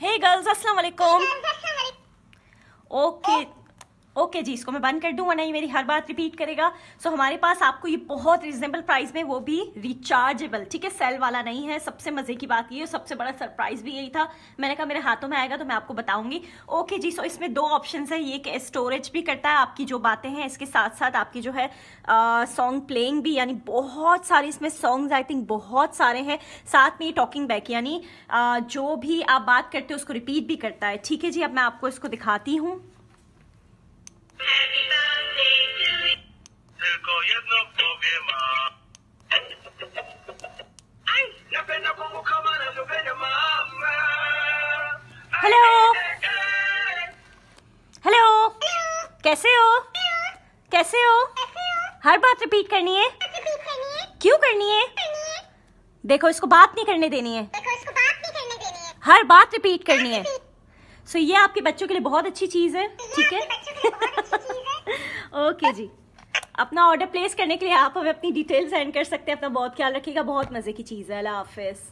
Hey girls, assalamu alaikum. okay. Okay जी इसको मैं बंद कर दूं वरना ये मेरी हर बात रिपीट करेगा सो हमारे पास आपको ये बहुत रिजनेबल प्राइस में वो भी रिचार्जेबल ठीक है सेल वाला नहीं है सबसे मजे की बात ये सबसे बड़ा सरप्राइज भी यही था मैंने कहा मेरे हाथों में आएगा तो मैं आपको बताऊंगी ओके जी सो इसमें दो ऑप्शन है ये कि स्टोरेज भी करता है आपकी जो बातें हैं इसके साथ साथ आपकी जो है सॉन्ग प्लेइंग भी यानी बहुत सारे इसमें सॉन्ग्स आई थिंक बहुत सारे हैं साथ में टॉकिंग बैक यानी जो भी आप बात करते हो उसको रिपीट भी करता है ठीक है जी अब मैं आपको इसको दिखाती हूँ हेलो हेलो कैसे हो कैसे हो हर बात रिपीट करनी है क्यों करनी है देखो इसको बात नहीं करने देनी है हर बात रिपीट करनी है सो ये आपके बच्चों के लिए बहुत अच्छी चीज है ठीक है ओके जी अपना ऑर्डर प्लेस करने के लिए आप हमें अपनी डिटेल सेंड कर सकते हैं अपना बहुत ख्याल रखिएगा बहुत मजे की चीज़ है अल्लाह हाफिज़